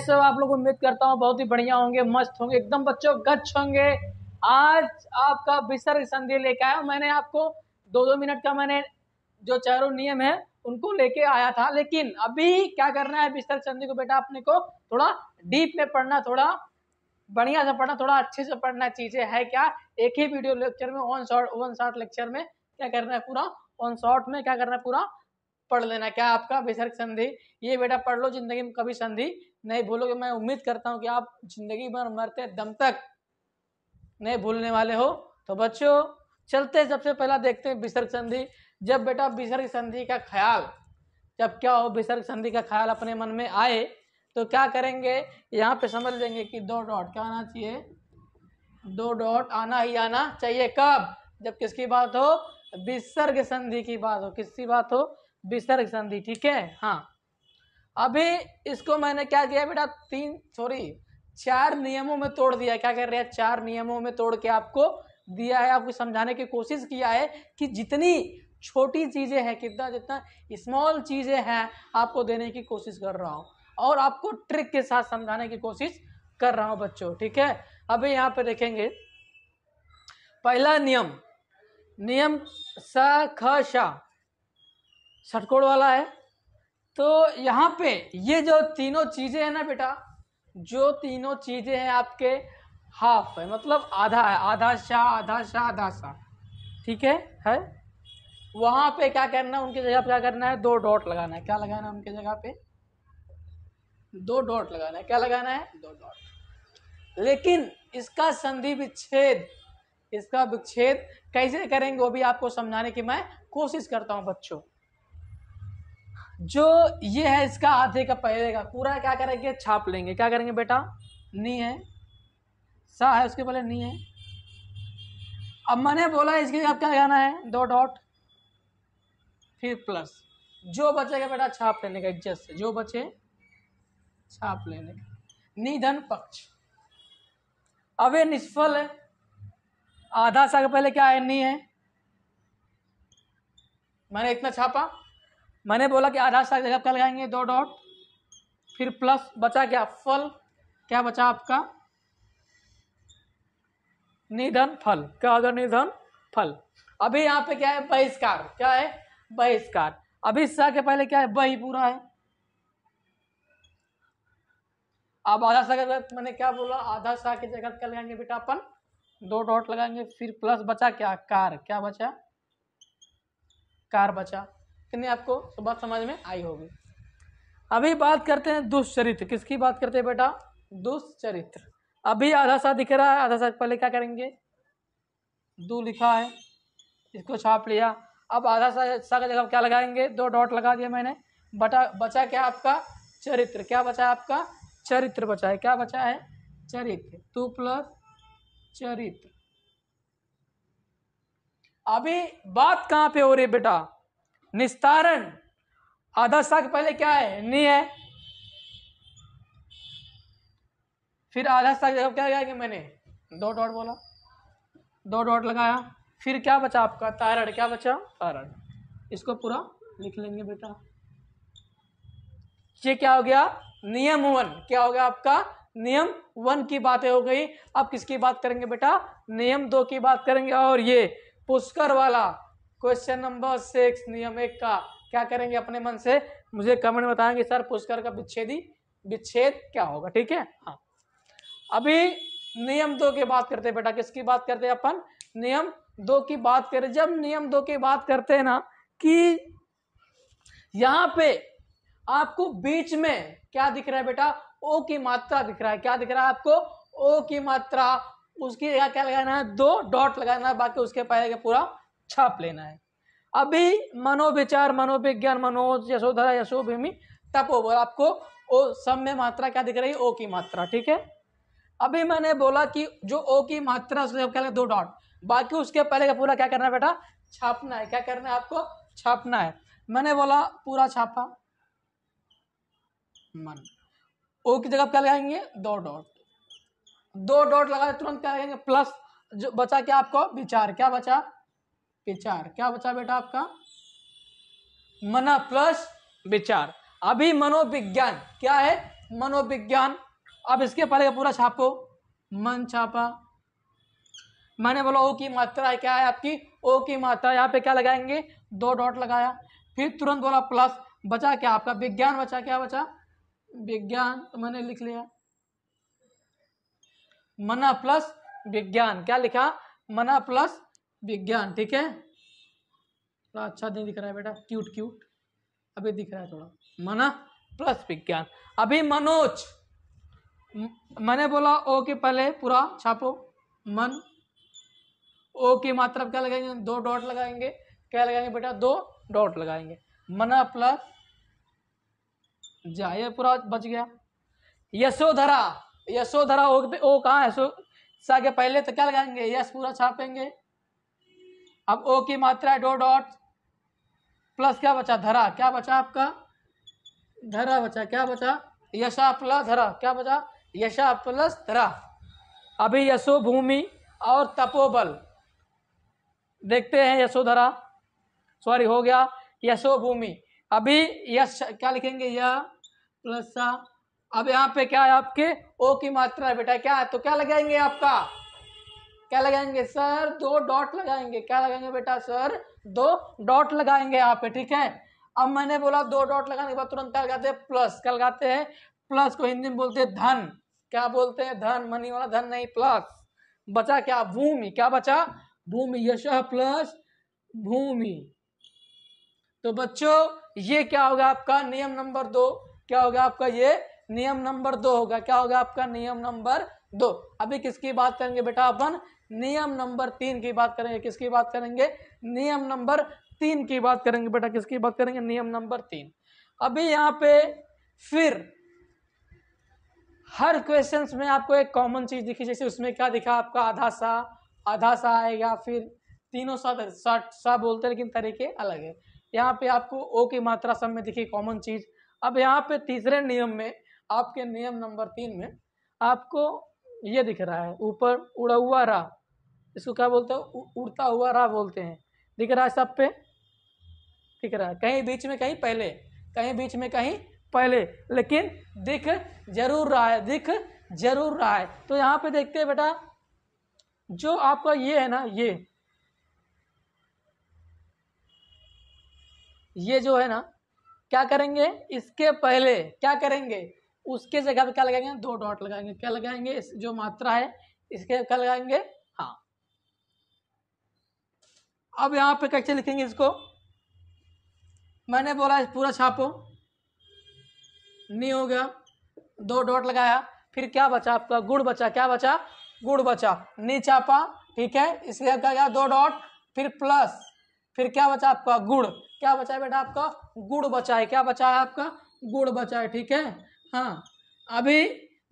सो आप लोग उम्मीद करता हूँ बहुत ही बढ़िया होंगे मस्त होंगे एकदम बच्चों गच्छ होंगे आज आपका बिसर संधि लेके आया मैंने आपको दो दो मिनट का मैंने जो चारों नियम है उनको लेके आया था लेकिन अभी क्या करना है बिस्तर संधि को बेटा अपने को थोड़ा डीप में पढ़ना थोड़ा बढ़िया से पढ़ना थोड़ा अच्छे से पढ़ना चीजें है क्या एक ही वीडियो लेक्चर में on short on short lecture में क्या करना है पूरा ऑन शॉर्ट में क्या करना है पूरा पढ़ लेना क्या आपका विसर्ग संधि ये बेटा पढ़ लो जिंदगी में कभी संधि नहीं भूलोगे मैं उम्मीद करता हूँ कि आप जिंदगी भर मरते दम तक नहीं भूलने वाले हो तो बच्चों चलते हैं सबसे पहला देखते हैं विसर्ग संधि जब बेटा विसर्ग संधि का ख्याल जब क्या हो विसर्ग संधि का ख्याल अपने मन में आए तो क्या करेंगे यहाँ पे समझ लेंगे कि दो डॉट क्या आना चाहिए दो डॉट आना ही आना चाहिए कब जब किसकी बात हो विसर्ग संधि की बात हो किसकी बात हो विसर्ग संधि ठीक है हाँ अभी इसको मैंने क्या किया बेटा तीन सॉरी चार नियमों में तोड़ दिया क्या कर रहे हैं चार नियमों में तोड़ के आपको दिया है आपको समझाने की कोशिश किया है कि जितनी छोटी चीज़ें हैं कितना जितना स्मॉल चीज़ें हैं आपको देने की कोशिश कर रहा हूँ और आपको ट्रिक के साथ समझाने की कोशिश कर रहा हूँ बच्चों ठीक है अभी यहाँ पर देखेंगे पहला नियम नियम स ख शा षटकोण वाला है तो यहाँ पे ये जो तीनों चीज़ें हैं ना बेटा जो तीनों चीज़ें हैं आपके हाफ है मतलब आधा है आधा शाह आधा शाह आधा शाह ठीक है है वहाँ पे क्या करना है उनकी जगह पे क्या करना है दो डॉट लगाना है क्या लगाना है उनके जगह पे दो डॉट लगाना है क्या लगाना है दो डॉट लेकिन इसका संधि विच्छेद इसका विच्छेद कैसे करेंगे वो भी आपको समझाने की मैं कोशिश करता हूँ बच्चों जो ये है इसका आधे का पहले का पूरा क्या करेंगे छाप लेंगे क्या करेंगे बेटा नी है सा है उसके पहले नी है अब मैंने बोला इसके अब क्या कहना है दो डॉट फिर प्लस जो बचेगा बेटा छाप लेने का एडजस्ट जो बचे छाप लेने का निधन पक्ष अब ये निष्फल है आधा सा के पहले क्या है नी है मैंने इतना छापा मैंने बोला कि आधा स्टार की जगह क्या लगाएंगे दो डॉट फिर प्लस बचा क्या फल क्या बचा आपका निधन फल क्या होगा निधन फल अभी यहाँ पे क्या है बहिष्कार क्या है बहिष्कार अभी स के पहले क्या है बही पूरा है अब आधा सा मैंने क्या बोला आधा सा की जगह क्या लगाएंगे बेटा अपन दो डॉट लगाएंगे फिर प्लस बचा क्या कार क्या बचा कार बचा कितनी आपको तो बात समझ में आई होगी अभी बात करते हैं दुष्चरित्र किसकी बात करते हैं बेटा दुष्चरित्र अभी आधा सा दिख रहा है आधा सा पहले क्या करेंगे दू लिखा है इसको छाप लिया अब आधा सा सा का जगह क्या लगाएंगे दो डॉट लगा दिया मैंने बटा बचा क्या आपका चरित्र क्या बचा है आपका चरित्र बचा है क्या बचा है चरित्र टू प्लस चरित्र अभी बात कहाँ पे हो रही है बेटा निस्तारण आधा शाख पहले क्या है नी है फिर आधा सा जब क्या गया कि मैंने दो डॉट बोला दो डॉट लगाया फिर क्या बचा आपका तारण क्या बचा तारण इसको पूरा लिख लेंगे बेटा ये क्या हो गया नियम वन क्या हो गया आपका नियम वन की बातें हो गई अब किसकी बात करेंगे बेटा नियम दो की बात करेंगे और ये पुष्कर वाला क्वेश्चन नंबर सिक्स नियम एक का क्या करेंगे अपने मन से मुझे कमेंट बताएंगे सर पुष्कर का विच्छेदी विच्छेद क्या होगा ठीक है हाँ अभी नियम दो की बात करते हैं बेटा किसकी बात करते हैं अपन नियम दो की बात करें जब नियम दो की बात करते हैं ना कि यहाँ पे आपको बीच में क्या दिख रहा है बेटा ओ की मात्रा दिख रहा है क्या दिख रहा है आपको ओ की मात्रा उसकी जगह क्या लगाना है दो डॉट लगाना है बाकी उसके पहले का पूरा छाप लेना है अभी मनोविचार मनोविज्ञान मनोज यशोधरा भूमि तपोबल आपको ओ सब में मात्रा क्या दिख रही है ओ की मात्रा ठीक है अभी मैंने बोला कि जो ओ की मात्रा उसमें क्या दो डॉट बाकी उसके पहले का पूरा क्या करना है बेटा छापना है क्या करना है आपको छापना है मैंने बोला पूरा छापा मन ओ की जगह क्या लगाएंगे दो डॉट दो डॉट लगा तुरंत क्या लगाएंगे प्लस जो बचा क्या आपको विचार क्या बचा विचार क्या बचा बेटा आपका मना प्लस विचार अभी मनोविज्ञान क्या है मनोविज्ञान अब इसके पहले पूरा छापो मन छापा मैंने बोला ओ की मात्रा क्या है आपकी ओ की मात्रा यहाँ पे क्या लगाएंगे दो डॉट लगाया फिर तुरंत बोला प्लस बचा क्या आपका विज्ञान बचा क्या बचा विज्ञान तो मैंने लिख लिया मना प्लस विज्ञान क्या लिखा मना प्लस विज्ञान ठीक है थोड़ा अच्छा नहीं दिख रहा है बेटा क्यूट क्यूट अभी दिख रहा है थोड़ा मना प्लस विज्ञान अभी मनोज मैंने बोला ओ के पहले पूरा छापो मन ओ की मात्रा क्या लगाएंगे दो डॉट लगाएंगे क्या लगाएंगे बेटा दो डॉट लगाएंगे मना प्लस जा ये पूरा बच गया यशोधरा यशोधरा ओ ओ कहाँ है सो पहले तो क्या लगाएंगे यश पूरा छापेंगे अब ओ की मात्रा है डॉट प्लस क्या बचा धरा क्या बचा आपका धरा बचा क्या बचा यशा प्लस धरा क्या बचा यशा प्लस धरा अभी यशो भूमि और तपोबल देखते हैं यशोधरा सॉरी हो गया यशो भूमि अभी यश क्या लिखेंगे य प्लस अब यहाँ पे क्या है आपके ओ की मात्रा बेटा क्या है तो क्या लगाएंगे आपका क्या लगाएंगे सर दो डॉट लगाएंगे क्या लगाएंगे बेटा सर दो डॉट लगाएंगे यहाँ पे ठीक है अब मैंने बोला दो डॉट लगाने के बाद तुरंत क्या लगाते हैं प्लस क्या लगाते हैं प्लस को हिंदी में बोलते हैं धन क्या बोलते हैं धन मनी वाला धन नहीं प्लस बचा क्या भूमि क्या बचा भूमि यश प्लस भूमि तो बच्चों ये क्या होगा आपका नियम नंबर दो क्या होगा आपका ये नियम नंबर दो होगा क्या होगा आपका नियम नंबर दो अभी किसकी बात करेंगे बेटा अपन नियम नंबर तीन की बात करेंगे किसकी बात करेंगे नियम नंबर तीन की बात करेंगे बेटा किसकी बात करेंगे नियम नंबर तीन अभी यहाँ पे फिर हर क्वेश्चन में आपको एक कॉमन चीज दिखी जैसे उसमें क्या दिखा आपका आधा सा आधा सा आएगा फिर तीनों सा साठ सा बोलते लेकिन तरीके अलग है यहाँ पे आपको ओ की मात्रा सब में दिखी कॉमन चीज अब यहाँ पे तीसरे नियम में आपके नियम नंबर तीन में आपको ये दिख रहा है ऊपर उड़ा हुआ रहा इसको क्या बोलते हैं उड़ता हुआ राह बोलते हैं दिख रहा है सब पे दिख रहा है कहीं बीच में कहीं पहले कहीं बीच में कहीं पहले लेकिन दिख जरूर रहा है दिख जरूर रहा है तो यहाँ पे देखते हैं बेटा जो आपका ये है ना ये ये जो है ना क्या करेंगे इसके पहले क्या करेंगे उसके जगह पे क्या लगाएंगे दो डॉट लगाएंगे क्या लगाएंगे जो मात्रा है इसके क्या लगाएंगे अब यहाँ पे कैसे लिखेंगे इसको मैंने बोला पूरा छापो नी हो गया दो डॉट लगाया फिर क्या बचा आपका गुड़ बचा क्या बचा गुड़ बचा नी छापा ठीक है इसके आपका क्या दो डॉट फिर प्लस फिर क्या बचा आपका गुड़ क्या बचा है बेटा आपका गुड़ बचा है क्या बचा है आपका गुड़ बचा है ठीक है हाँ अभी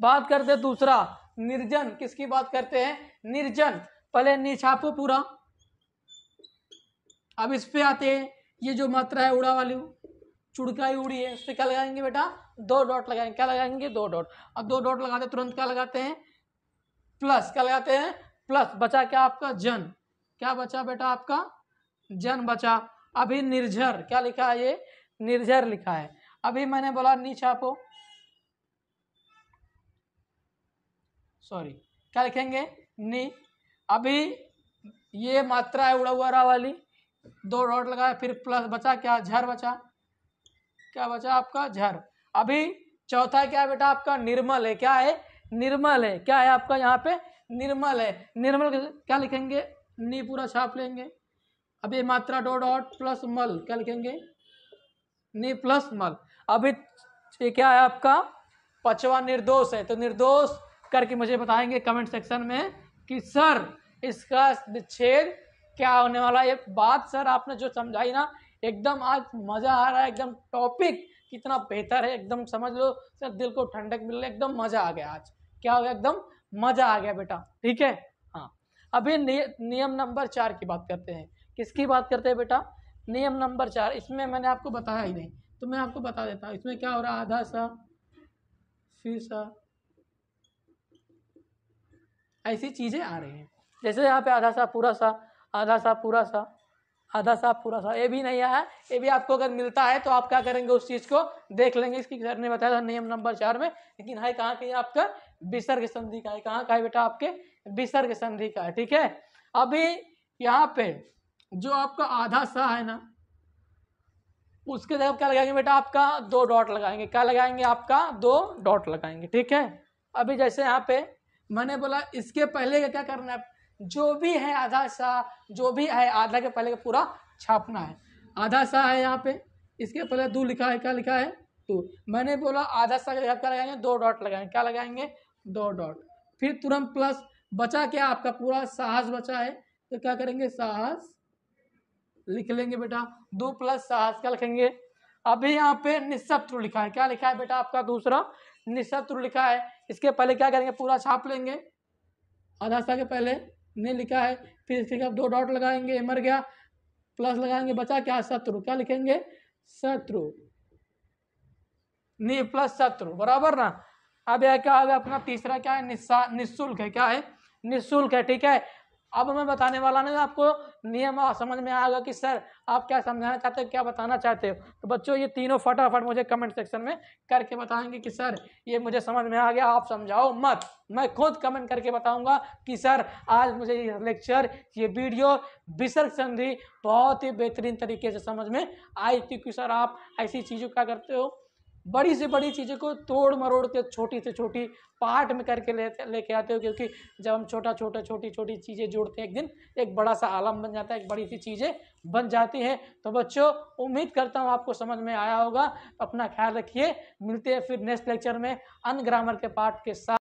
बात करते दूसरा निर्जन किसकी बात करते हैं निर्जन पहले नी छापो पूरा अब इस पे आते हैं ये जो मात्रा है उड़ा वाली चुड़काई उड़ी है उस पर क्या लगाएंगे बेटा दो डॉट लगाएंगे क्या लगाएंगे दो डॉट अब दो डॉट लगाते तुरंत क्या लगाते हैं प्लस क्या लगाते हैं प्लस बचा क्या आपका जन क्या बचा बेटा आपका जन बचा अभी निर्जर क्या लिखा है ये निर्जर लिखा है अभी मैंने बोला नी छापो सॉरी क्या लिखेंगे नी अभी ये मात्रा है उड़ा हुआ वाली दो रॉड लगाया फिर प्लस बचा क्या झर बचा क्या बचा आपका झर अभी चौथा क्या है बेटा आपका निर्मल है क्या है निर्मल है क्या है आपका यहाँ पे निर्मल है निर्मल क्या लिखेंगे नी पूरा छाप लेंगे अभी मात्रा डो डॉट प्लस मल क्या लिखेंगे नी प्लस मल अभी ये क्या है आपका पचवा निर्दोष है तो निर्दोष करके मुझे बताएंगे कमेंट सेक्शन में कि सर इसका छेद क्या होने वाला है बात सर आपने जो समझाई ना एकदम आज मज़ा आ रहा है एकदम टॉपिक कितना बेहतर है एकदम समझ लो सर दिल को ठंडक मिल रही एकदम मज़ा आ गया आज क्या हो गया एकदम मज़ा आ गया बेटा ठीक है हाँ अभी नियम नंबर चार की बात करते हैं किसकी बात करते हैं बेटा नियम नंबर चार इसमें मैंने आपको बताया ही नहीं तो मैं आपको बता देता हूँ इसमें क्या हो रहा आधा सा फिर सा ऐसी चीज़ें आ रही हैं जैसे यहाँ पे आधा सा पूरा सा आधा सा पूरा सा आधा सा पूरा सा ये भी नहीं आया ये भी आपको अगर मिलता है तो आप क्या करेंगे उस चीज को देख लेंगे इसकी सर ने बताया था नियम नंबर चार में लेकिन है कहाँ की आपका विसर्ग संधि का है कहाँ का है बेटा आपके विसर्ग संधि का है ठीक है अभी यहाँ पे जो आपका आधा सा है ना उसके जगह क्या लगाएंगे बेटा आपका दो डॉट लगाएंगे क्या लगाएंगे आपका दो डॉट लगाएंगे ठीक है अभी जैसे यहाँ पे मैंने बोला इसके पहले क्या करना है जो भी है आधा सा जो भी है आधा के पहले का पूरा छापना है आधा सा है यहाँ पे इसके पहले दो लिखा है क्या लिखा है टू मैंने बोला आधा सा क्या लगाएंगे दो डॉट लगाएंगे क्या लगाएंगे दो डॉट फिर तुरंत प्लस बचा क्या आपका पूरा साहस बचा है तो क्या करेंगे साहस लिख लेंगे बेटा दो प्लस साहस क्या लिखेंगे अभी यहाँ पे निःशब्द लिखा है क्या लिखा है बेटा आपका दूसरा निःशब्द लिखा है इसके पहले क्या करेंगे पूरा छाप लेंगे आधा सा के पहले ने लिखा है फिर इसके आप दो डॉट लगाएंगे मर गया प्लस लगाएंगे बचा क्या शत्रु क्या लिखेंगे शत्रु नि प्लस शत्रु बराबर ना अब यह क्या होगा अपना तीसरा क्या है निशुल्क है क्या है निःशुल्क है ठीक है अब मैं बताने वाला नहीं आपको नियम समझ में आएगा कि सर आप क्या समझाना चाहते हो क्या बताना चाहते हो तो बच्चों ये तीनों फटाफट मुझे कमेंट सेक्शन में करके बताएंगे कि सर ये मुझे समझ में आ गया आप समझाओ मत मैं खुद कमेंट करके बताऊंगा कि सर आज मुझे ये लेक्चर ये वीडियो विसर्ग संधि बहुत ही बेहतरीन तरीके से समझ में आई क्योंकि सर आप ऐसी चीज़ों क्या करते हो बड़ी से बड़ी चीज़ों को तोड़ मरोड़ के छोटी से छोटी पार्ट में करके ले लेके आते हो क्योंकि जब हम छोटा छोटा छोटी छोटी चीज़ें जोड़ते हैं एक दिन एक बड़ा सा आलम बन जाता है एक बड़ी सी चीज़ें बन जाती हैं तो बच्चों उम्मीद करता हूँ आपको समझ में आया होगा अपना ख्याल रखिए मिलते हैं फिर नेक्स्ट लेक्चर में अन ग्रामर के पार्ट के साथ